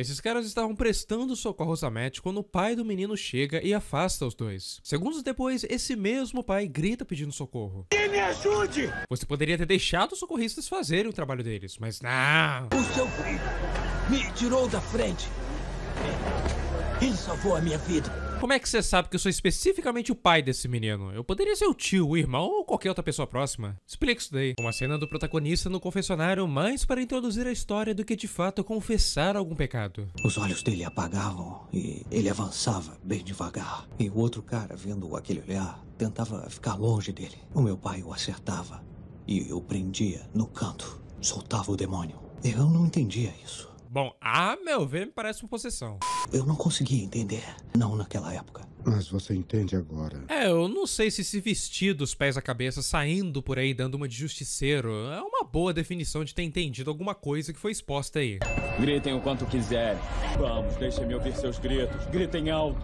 Esses caras estavam prestando socorro a Matt quando o pai do menino chega e afasta os dois. Segundos depois, esse mesmo pai grita pedindo socorro. Que me ajude! Você poderia ter deixado os socorristas fazerem o trabalho deles, mas não! O seu filho me tirou da frente. Ele salvou a minha vida. Como é que você sabe que eu sou especificamente o pai desse menino? Eu poderia ser o tio, o irmão ou qualquer outra pessoa próxima. Explica isso daí. Uma cena do protagonista no confessionário mais para introduzir a história do que de fato confessar algum pecado. Os olhos dele apagavam e ele avançava bem devagar. E o outro cara, vendo aquele olhar, tentava ficar longe dele. O meu pai o acertava e o prendia no canto. Soltava o demônio. Eu não entendia isso. Bom, a meu ver, me parece uma possessão. Eu não conseguia entender. Não naquela época. Mas você entende agora. É, eu não sei se se vestir dos pés à cabeça, saindo por aí dando uma de justiceiro, é uma boa definição de ter entendido alguma coisa que foi exposta aí. Gritem o quanto quiserem. Vamos, deixem-me ouvir seus gritos. Gritem alto.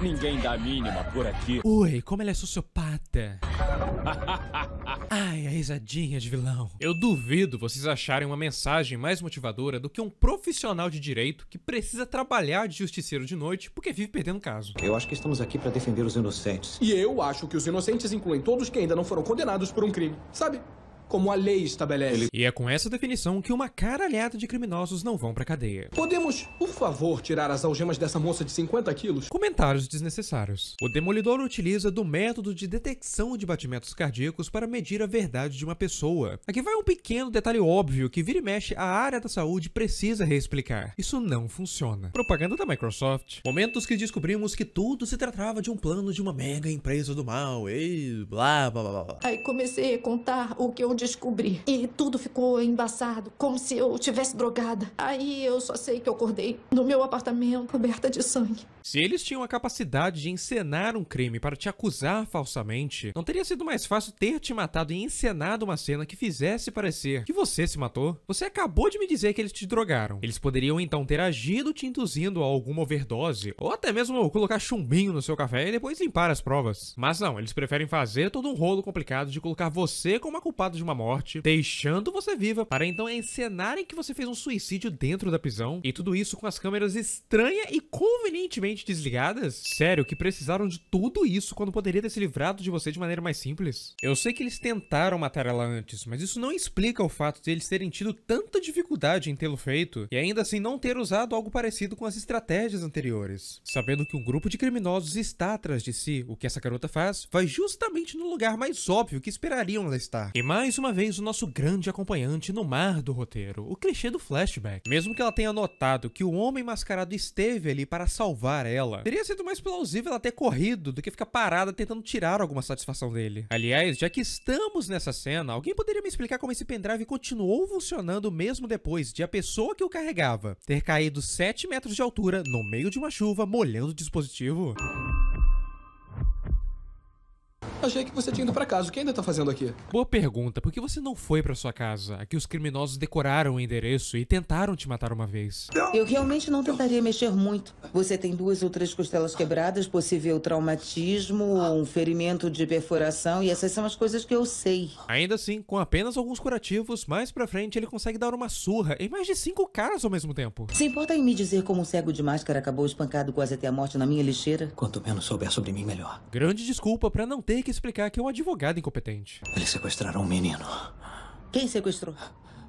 Ninguém dá a mínima por aqui. Ui, como ele é sociopata. Ai, a risadinha de vilão. Eu duvido vocês acharem uma mensagem mais motivadora do que um profissional de direito que precisa trabalhar de justiceiro de noite porque vive perdendo caso. Eu acho que estamos aqui para defender os inocentes. E eu acho que os inocentes incluem todos que ainda não foram condenados por um crime, sabe? como a lei estabelece. E é com essa definição que uma caralhada de criminosos não vão pra cadeia. Podemos, por favor, tirar as algemas dessa moça de 50 quilos? Comentários desnecessários. O Demolidor utiliza do método de detecção de batimentos cardíacos para medir a verdade de uma pessoa. Aqui vai um pequeno detalhe óbvio que vira e mexe a área da saúde precisa reexplicar. Isso não funciona. Propaganda da Microsoft. Momentos que descobrimos que tudo se tratava de um plano de uma mega empresa do mal e blá blá blá blá. Aí comecei a contar o que eu descobri. E tudo ficou embaçado, como se eu tivesse drogada. Aí eu só sei que eu acordei no meu apartamento, coberta de sangue. Se eles tinham a capacidade de encenar um crime para te acusar falsamente, não teria sido mais fácil ter te matado e encenado uma cena que fizesse parecer que você se matou? Você acabou de me dizer que eles te drogaram. Eles poderiam então ter agido te induzindo a alguma overdose, ou até mesmo colocar chumbinho no seu café e depois limpar as provas. Mas não, eles preferem fazer todo um rolo complicado de colocar você como a culpada de uma morte, deixando você viva para então encenarem que você fez um suicídio dentro da prisão, e tudo isso com as câmeras estranha e convenientemente desligadas? Sério, que precisaram de tudo isso quando poderia ter se livrado de você de maneira mais simples? Eu sei que eles tentaram matar ela antes, mas isso não explica o fato de eles terem tido tanta dificuldade em tê-lo feito, e ainda assim não ter usado algo parecido com as estratégias anteriores. Sabendo que um grupo de criminosos está atrás de si, o que essa garota faz, vai justamente no lugar mais óbvio que esperariam ela estar. E mais mais uma vez o nosso grande acompanhante no mar do roteiro, o clichê do flashback. Mesmo que ela tenha notado que o homem mascarado esteve ali para salvar ela, teria sido mais plausível ela ter corrido do que ficar parada tentando tirar alguma satisfação dele. Aliás, já que estamos nessa cena, alguém poderia me explicar como esse pendrive continuou funcionando mesmo depois de a pessoa que o carregava ter caído 7 metros de altura no meio de uma chuva molhando o dispositivo? Achei que você tinha ido para casa. O que ainda tá fazendo aqui? Boa pergunta. Por que você não foi para sua casa? Aqui os criminosos decoraram o endereço e tentaram te matar uma vez. Eu realmente não tentaria mexer muito. Você tem duas ou três costelas quebradas, possível traumatismo, um ferimento de perfuração e essas são as coisas que eu sei. Ainda assim, com apenas alguns curativos, mais pra frente ele consegue dar uma surra em mais de cinco caras ao mesmo tempo. Se importa em me dizer como um cego de máscara acabou espancado quase até a morte na minha lixeira? Quanto menos souber sobre mim, melhor. Grande desculpa para não ter que explicar que é um advogado incompetente. Eles sequestraram um menino. Quem sequestrou?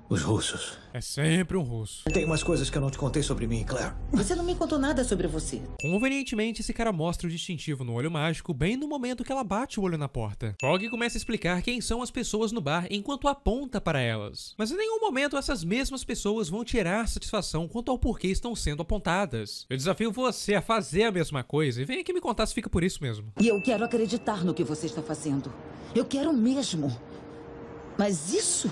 Os russos. É sempre um russo. Tem umas coisas que eu não te contei sobre mim, Claire. Você não me contou nada sobre você. Convenientemente, esse cara mostra o distintivo no olho mágico bem no momento que ela bate o olho na porta. Fogg começa a explicar quem são as pessoas no bar enquanto aponta para elas. Mas em nenhum momento essas mesmas pessoas vão tirar satisfação quanto ao porquê estão sendo apontadas. Eu desafio você a fazer a mesma coisa e venha aqui me contar se fica por isso mesmo. E eu quero acreditar no que você está fazendo. Eu quero mesmo. Mas isso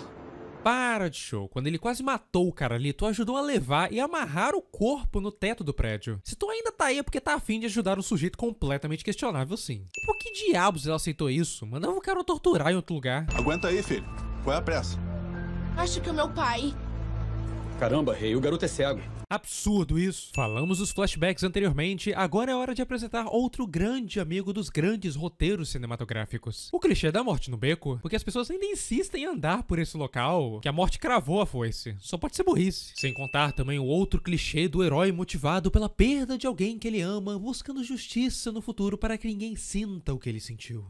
para de show. Quando ele quase matou o cara ali, tu ajudou a levar e amarrar o corpo no teto do prédio. Se tu ainda tá aí é porque tá afim de ajudar um sujeito completamente questionável, sim. E por que diabos ela aceitou isso? Mandava o cara torturar em outro lugar. Aguenta aí, filho. Qual é a pressa? Acho que o meu pai Caramba, rei, o garoto é cego. Absurdo isso. Falamos dos flashbacks anteriormente, agora é hora de apresentar outro grande amigo dos grandes roteiros cinematográficos. O clichê da morte no beco, porque as pessoas ainda insistem em andar por esse local, que a morte cravou a foice. Só pode ser burrice. Sem contar também o outro clichê do herói motivado pela perda de alguém que ele ama, buscando justiça no futuro para que ninguém sinta o que ele sentiu.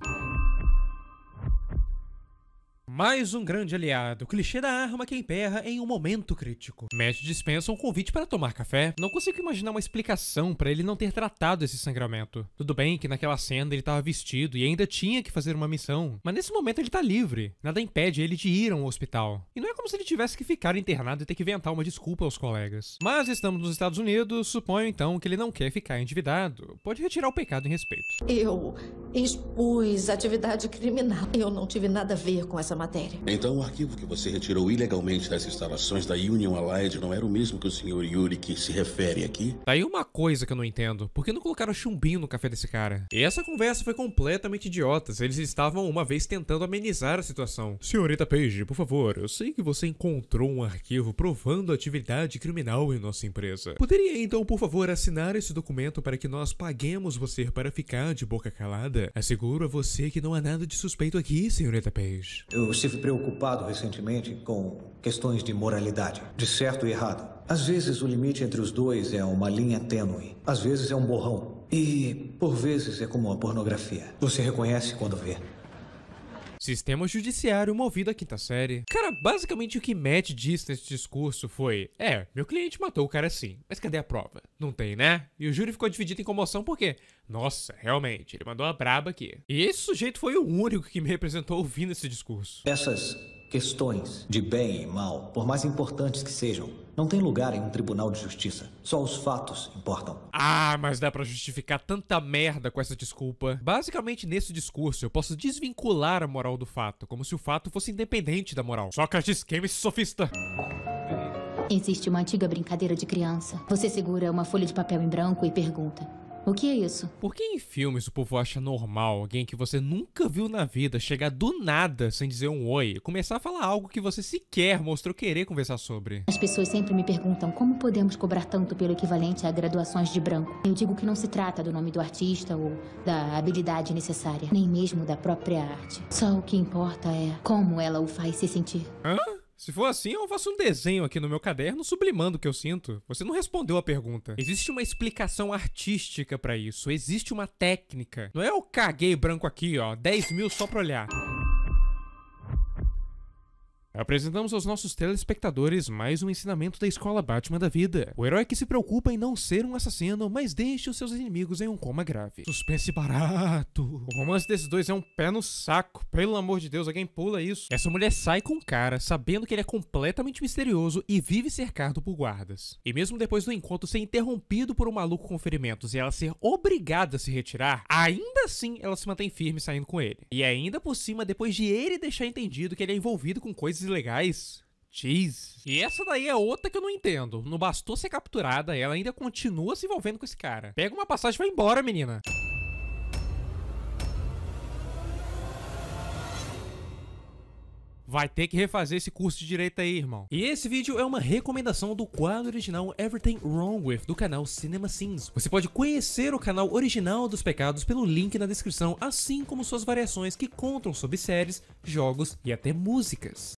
Mais um grande aliado, clichê da arma que emperra em um momento crítico. Matt dispensa um convite para tomar café. Não consigo imaginar uma explicação para ele não ter tratado esse sangramento. Tudo bem que naquela cena ele estava vestido e ainda tinha que fazer uma missão, mas nesse momento ele está livre. Nada impede ele de ir a um hospital. E não é como se ele tivesse que ficar internado e ter que inventar uma desculpa aos colegas. Mas estamos nos Estados Unidos, suponho então que ele não quer ficar endividado. Pode retirar o pecado em respeito. Eu expus atividade criminal. Eu não tive nada a ver com essa matéria. Então, o arquivo que você retirou ilegalmente das instalações da Union Allied não era o mesmo que o senhor Yuri que se refere aqui? Tá aí uma coisa que eu não entendo. Por que não colocaram chumbinho no café desse cara? E essa conversa foi completamente idiota. Eles estavam uma vez tentando amenizar a situação. Senhorita Page, por favor, eu sei que você encontrou um arquivo provando atividade criminal em nossa empresa. Poderia então, por favor, assinar esse documento para que nós paguemos você para ficar de boca calada? Asseguro a você que não há nada de suspeito aqui, senhorita Page estive preocupado recentemente com questões de moralidade, de certo e errado. Às vezes o limite entre os dois é uma linha tênue, às vezes é um borrão. E por vezes é como a pornografia. Você reconhece quando vê. Sistema Judiciário movido à quinta série. Cara, basicamente o que Matt disse nesse discurso foi: É, meu cliente matou o cara sim, mas cadê a prova? Não tem, né? E o júri ficou dividido em comoção porque, nossa, realmente, ele mandou uma braba aqui. E esse sujeito foi o único que me representou ouvindo esse discurso. Essas Questões de bem e mal, por mais importantes que sejam, não tem lugar em um tribunal de justiça. Só os fatos importam. Ah, mas dá para justificar tanta merda com essa desculpa. Basicamente, nesse discurso, eu posso desvincular a moral do fato, como se o fato fosse independente da moral. Só a queime esse sofista! Existe uma antiga brincadeira de criança. Você segura uma folha de papel em branco e pergunta: o que é isso? Por que em filmes o povo acha normal alguém que você nunca viu na vida chegar do nada sem dizer um oi e começar a falar algo que você sequer mostrou querer conversar sobre? As pessoas sempre me perguntam como podemos cobrar tanto pelo equivalente a graduações de branco. Eu digo que não se trata do nome do artista ou da habilidade necessária, nem mesmo da própria arte. Só o que importa é como ela o faz se sentir. Hã? Se for assim, eu faço um desenho aqui no meu caderno sublimando o que eu sinto. Você não respondeu a pergunta. Existe uma explicação artística para isso. Existe uma técnica. Não é o caguei branco aqui, ó. 10 mil só pra olhar. Apresentamos aos nossos telespectadores mais um ensinamento da escola Batman da vida. O herói que se preocupa em não ser um assassino, mas deixa os seus inimigos em um coma grave. Suspense barato. O romance desses dois é um pé no saco. Pelo amor de Deus, alguém pula isso. Essa mulher sai com um cara, sabendo que ele é completamente misterioso e vive cercado por guardas. E mesmo depois do encontro ser interrompido por um maluco com ferimentos e ela ser obrigada a se retirar, ainda assim ela se mantém firme saindo com ele. E ainda por cima, depois de ele deixar entendido que ele é envolvido com coisas legais? Jeez. E essa daí é outra que eu não entendo. Não bastou ser capturada, ela ainda continua se envolvendo com esse cara. Pega uma passagem e vai embora, menina. Vai ter que refazer esse curso de direito aí, irmão. E esse vídeo é uma recomendação do quadro original Everything Wrong With, do canal Cinema Sins. Você pode conhecer o canal original dos pecados pelo link na descrição, assim como suas variações que contam sobre séries, jogos e até músicas.